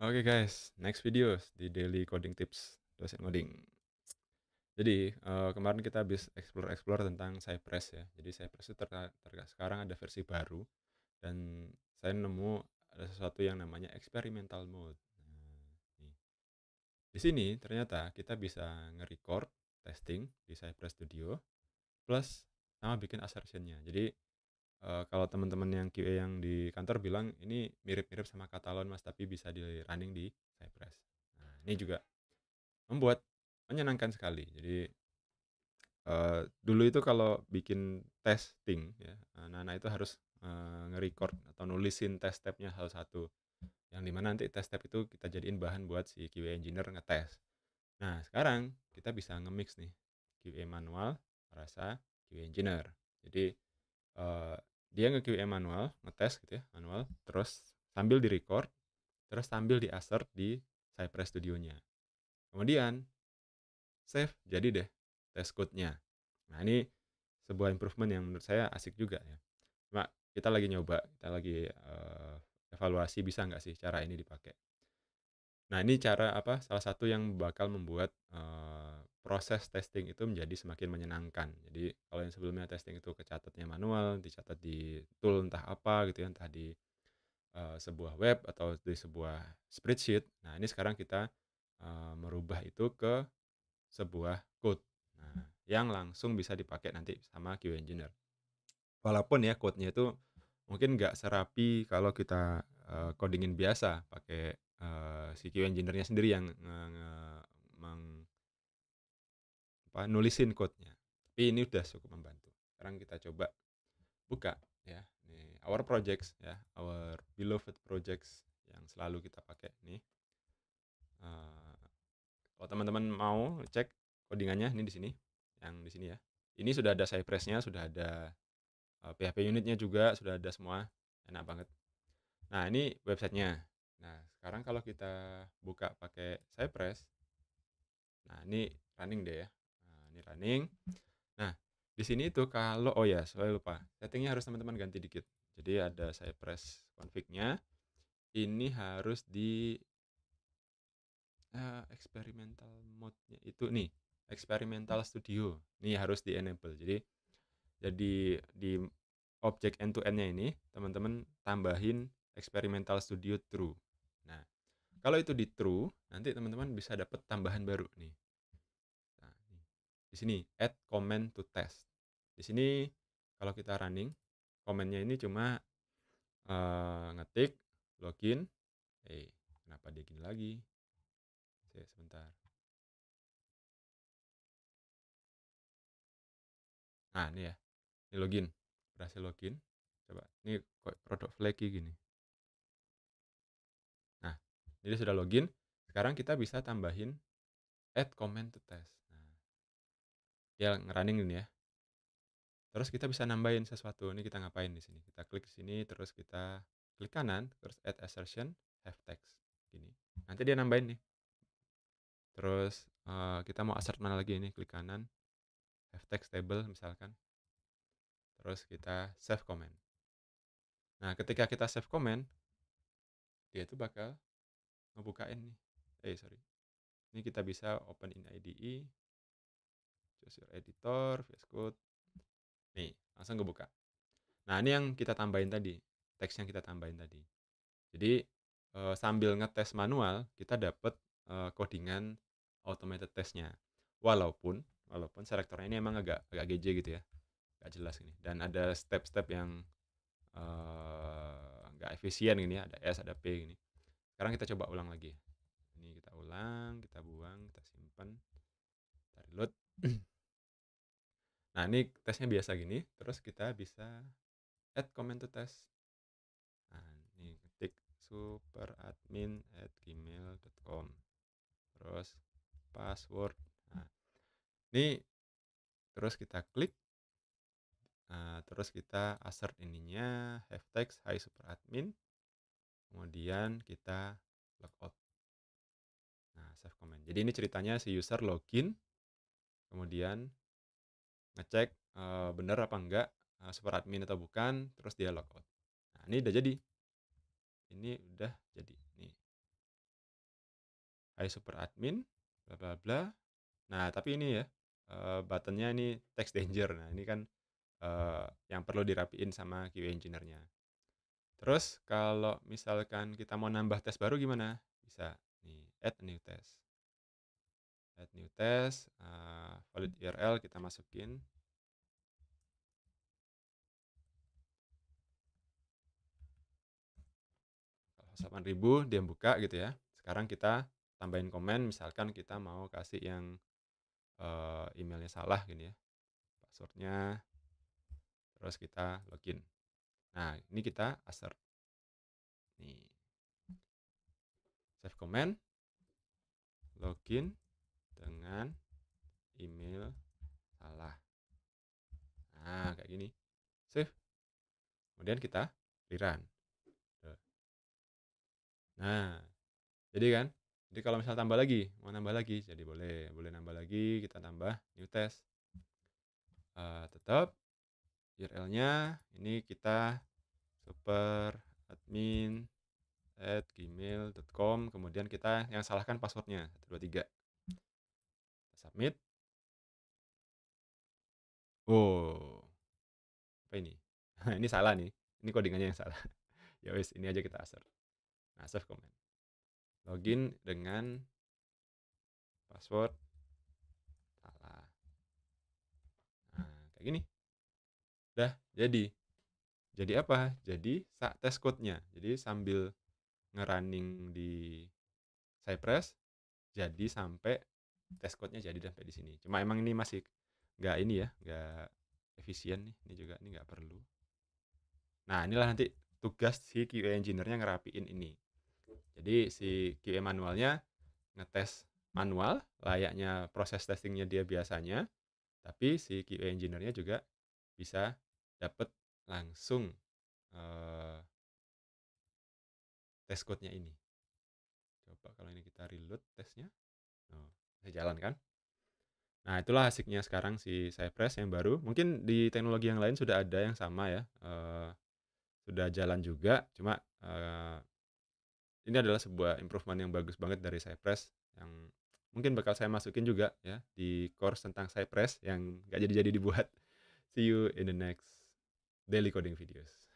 Oke okay guys, next video di daily coding tips dosen coding. Jadi uh, kemarin kita habis explore-explore tentang Cypress ya. Jadi Cypress itu ter terka, sekarang ada versi baru dan saya nemu ada sesuatu yang namanya experimental mode. Nah, Di sini ternyata kita bisa nge-record testing di Cypress Studio plus sama bikin assertionnya. Jadi Eh, kalau teman-teman yang QA yang di kantor bilang ini mirip-mirip sama Catalan mas tapi bisa di running di Cypress nah ini juga membuat menyenangkan sekali jadi uh, dulu itu kalau bikin testing ya nah anak itu harus uh, nge-record atau nulisin test stepnya hal satu yang dimana nanti test step itu kita jadiin bahan buat si QA engineer ngetes nah sekarang kita bisa nge-mix nih QA manual rasa QA engineer jadi dia nge QA manual ngetes gitu ya manual terus sambil di record terus sambil di assert di Cypress Studio-nya kemudian save jadi deh test code-nya nah ini sebuah improvement yang menurut saya asik juga ya cuma kita lagi nyoba kita lagi uh, evaluasi bisa nggak sih cara ini dipakai Nah, ini cara apa, salah satu yang bakal membuat, uh, proses testing itu menjadi semakin menyenangkan. Jadi, kalau yang sebelumnya testing itu kecatatnya manual, dicatat di tool entah apa gitu ya, entah di, uh, sebuah web atau di sebuah spreadsheet. Nah, ini sekarang kita, uh, merubah itu ke sebuah code. Nah, yang langsung bisa dipakai nanti sama QA engineer. Walaupun ya code-nya itu mungkin nggak serapi kalau kita, uh, codingin biasa pakai uh, eh, si QA engineer-nya sendiri yang nge, nge, meng, apa, nulisin code-nya. Tapi ini udah cukup membantu. Sekarang kita coba buka ya. Nih, our projects ya, our beloved projects yang selalu kita pakai nih. Uh, kalau teman-teman mau cek codingannya ini di sini, yang di sini ya. Ini sudah ada Cypress-nya, sudah ada uh, eh, PHP unitnya juga, sudah ada semua. Enak banget. Nah, ini websitenya. Nah, sekarang kalau kita buka pakai Cypress nah ini running deh ya nah, ini running nah di sini itu kalau oh ya saya lupa settingnya harus teman-teman ganti dikit jadi ada Cypress config-nya ini harus di uh, experimental mode-nya itu nih experimental studio ini harus di enable jadi jadi di objek end to end-nya ini teman-teman tambahin experimental studio true kalau itu di true, nanti teman-teman bisa dapat tambahan baru nih. Nah, di sini add comment to test. Di sini kalau kita running, komennya ini cuma uh, ngetik login. Eh, hey, kenapa dia gini lagi? Saya sebentar. Nah, ini ya. Ini login. Berhasil login. Coba. Ini kok produk flaky gini. Jadi sudah login, sekarang kita bisa tambahin add comment to test. Nah, dia ya, ngerunning ini ya. Terus kita bisa nambahin sesuatu. Ini kita ngapain di sini? Kita klik sini, terus kita klik kanan, terus add assertion, have text. Gini. Nanti dia nambahin nih. Terus uh, kita mau assert mana lagi ini? Klik kanan, have text table misalkan. Terus kita save comment. Nah, ketika kita save comment, dia itu bakal ngebukain nih eh sorry ini kita bisa open in IDE choose your editor VS Code nih langsung kebuka nah ini yang kita tambahin tadi teks yang kita tambahin tadi jadi eh, sambil ngetes manual kita dapat eh, codingan automated testnya walaupun walaupun selektornya ini emang agak agak GJ gitu ya gak jelas ini dan ada step-step yang eh, nggak gak efisien ini, ya ada S ada P ini. Sekarang kita coba ulang lagi. Ini kita ulang, kita buang, kita simpan. Kita reload. nah, ini tesnya biasa gini. Terus kita bisa add comment to test. Nah, ini ketik superadmin at gmail.com. Terus password. Nah, ini terus kita klik Nah, terus kita assert ininya, have text, hi super admin kemudian kita logout. Nah, save comment. Jadi ini ceritanya si user login, kemudian ngecek uh, bener apa enggak uh, super admin atau bukan, terus dia logout. Nah, ini udah jadi. Ini udah jadi. Nih. Hai super admin, bla bla bla. Nah, tapi ini ya, uh, buttonnya ini text danger. Nah, ini kan uh, yang perlu dirapiin sama QA engineer-nya. Terus kalau misalkan kita mau nambah tes baru gimana? Bisa nih add new test. Add new test, uh, valid URL kita masukin. Kalau 8000 dia buka gitu ya. Sekarang kita tambahin komen misalkan kita mau kasih yang uh, emailnya salah gini ya passwordnya terus kita login Nah, ini kita assert. Nih. Save command. Login dengan email salah. Nah, kayak gini. Save. Kemudian kita rerun. Nah, jadi kan? Jadi kalau misalnya tambah lagi, mau nambah lagi, jadi boleh, boleh nambah lagi, kita tambah new test. Uh, eh, tetap URL-nya ini kita super admin at gmail.com kemudian kita yang salahkan passwordnya 123 submit oh apa ini ini salah nih ini codingannya yang salah ya wis ini aja kita assert nah save comment login dengan password salah nah kayak gini Udah jadi. Jadi apa? Jadi sa test code-nya. Jadi sambil ngerunning di Cypress, jadi sampai tes code-nya jadi sampai di sini. Cuma emang ini masih nggak ini ya, nggak efisien nih. Ini juga ini nggak perlu. Nah inilah nanti tugas si QA engineer-nya ngerapiin ini. Jadi si QA manualnya ngetes manual layaknya proses testingnya dia biasanya, tapi si QA engineer-nya juga bisa dapat langsung uh, tes code-nya ini. Coba kalau ini kita reload tesnya. Oh, bisa jalan kan? Nah, itulah asiknya sekarang si Cypress yang baru. Mungkin di teknologi yang lain sudah ada yang sama ya. Uh, sudah jalan juga, cuma uh, ini adalah sebuah improvement yang bagus banget dari Cypress yang mungkin bakal saya masukin juga ya di course tentang Cypress yang nggak jadi-jadi dibuat. See you in the next daily coding videos.